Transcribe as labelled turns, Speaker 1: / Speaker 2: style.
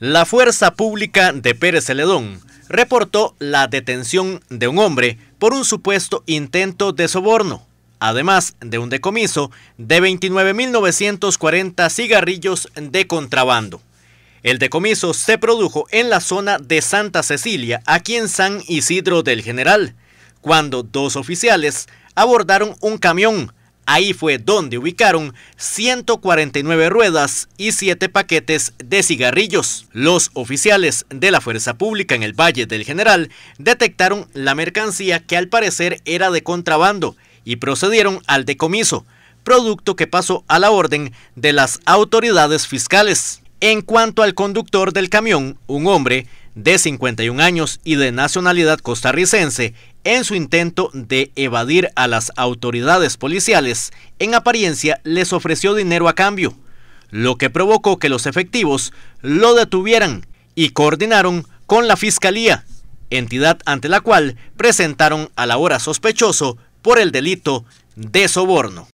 Speaker 1: La Fuerza Pública de Pérez Celedón reportó la detención de un hombre por un supuesto intento de soborno, además de un decomiso de 29.940 cigarrillos de contrabando. El decomiso se produjo en la zona de Santa Cecilia, aquí en San Isidro del General, cuando dos oficiales abordaron un camión Ahí fue donde ubicaron 149 ruedas y 7 paquetes de cigarrillos. Los oficiales de la Fuerza Pública en el Valle del General detectaron la mercancía que al parecer era de contrabando y procedieron al decomiso, producto que pasó a la orden de las autoridades fiscales. En cuanto al conductor del camión, un hombre de 51 años y de nacionalidad costarricense, en su intento de evadir a las autoridades policiales, en apariencia les ofreció dinero a cambio, lo que provocó que los efectivos lo detuvieran y coordinaron con la Fiscalía, entidad ante la cual presentaron a la hora sospechoso por el delito de soborno.